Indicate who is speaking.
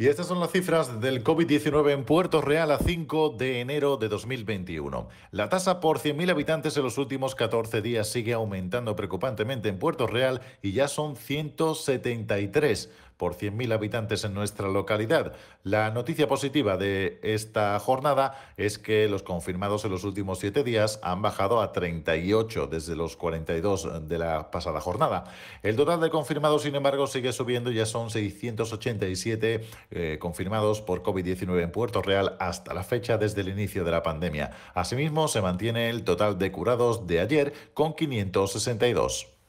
Speaker 1: Y estas son las cifras del COVID-19 en Puerto Real a 5 de enero de 2021. La tasa por 100.000 habitantes en los últimos 14 días sigue aumentando preocupantemente en Puerto Real y ya son 173 por 100.000 habitantes en nuestra localidad. La noticia positiva de esta jornada es que los confirmados en los últimos siete días han bajado a 38 desde los 42 de la pasada jornada. El total de confirmados, sin embargo, sigue subiendo, ya son 687 eh, confirmados por COVID-19 en Puerto Real hasta la fecha desde el inicio de la pandemia. Asimismo, se mantiene el total de curados de ayer con 562.